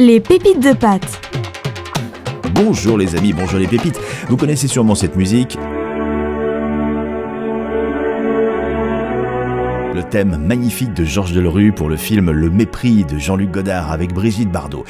Les pépites de pâte Bonjour les amis, bonjour les pépites. Vous connaissez sûrement cette musique. thème magnifique de Georges Delerue pour le film Le Mépris de Jean-Luc Godard avec Brigitte Bardot.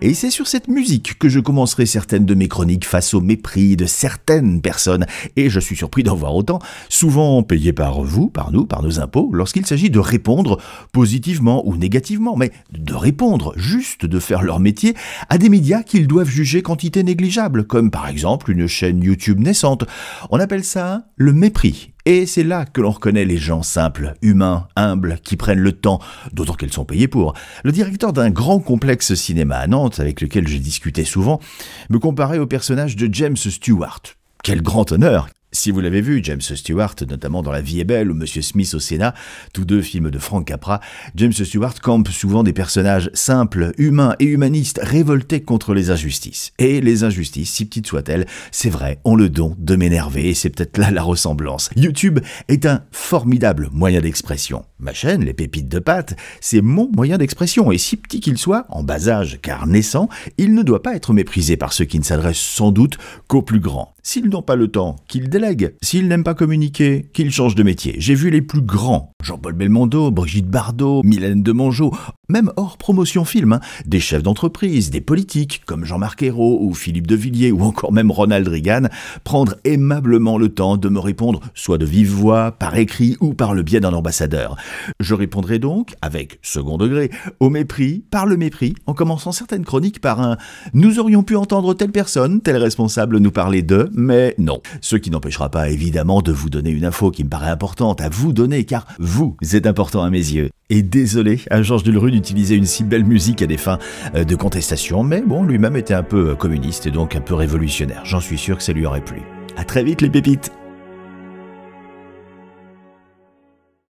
Et c'est sur cette musique que je commencerai certaines de mes chroniques face au mépris de certaines personnes, et je suis surpris d'en voir autant, souvent payés par vous, par nous, par nos impôts, lorsqu'il s'agit de répondre positivement ou négativement, mais de répondre, juste de faire leur métier, à des médias qu'ils doivent juger quantité négligeable, comme par exemple une chaîne YouTube naissante. On appelle ça le mépris et c'est là que l'on reconnaît les gens simples, humains, humbles, qui prennent le temps, d'autant qu'ils sont payés pour. Le directeur d'un grand complexe cinéma à Nantes, avec lequel j'ai discuté souvent, me comparait au personnage de James Stewart. Quel grand honneur si vous l'avez vu, James Stewart, notamment dans La vie est belle ou Monsieur Smith au Sénat, tous deux films de Frank Capra, James Stewart campe souvent des personnages simples, humains et humanistes, révoltés contre les injustices. Et les injustices, si petites soient-elles, c'est vrai, ont le don de m'énerver et c'est peut-être là la ressemblance. YouTube est un formidable moyen d'expression. Ma chaîne, Les Pépites de pâte, c'est mon moyen d'expression et si petit qu'il soit, en bas âge car naissant, il ne doit pas être méprisé par ceux qui ne s'adressent sans doute qu'aux plus grands. S'ils n'ont pas le temps, qu'ils s'il n'aime pas communiquer, qu'il change de métier. J'ai vu les plus grands. Jean-Paul Belmondo, Brigitte Bardot, Mylène de Mongeau, même hors promotion film, hein. des chefs d'entreprise, des politiques, comme Jean-Marc Ayrault ou Philippe de Villiers ou encore même Ronald Reagan, prendre aimablement le temps de me répondre, soit de vive voix, par écrit ou par le biais d'un ambassadeur. Je répondrai donc, avec second degré, au mépris, par le mépris, en commençant certaines chroniques par un « nous aurions pu entendre telle personne, tel responsable nous parler de, mais non ». Ce qui n'empêchera pas évidemment de vous donner une info qui me paraît importante à vous donner, car vous êtes important à mes yeux et désolé à hein, Georges Delru d'utiliser une si belle musique à des fins euh, de contestation, mais bon, lui-même était un peu euh, communiste et donc un peu révolutionnaire. J'en suis sûr que ça lui aurait plu. À très vite les pépites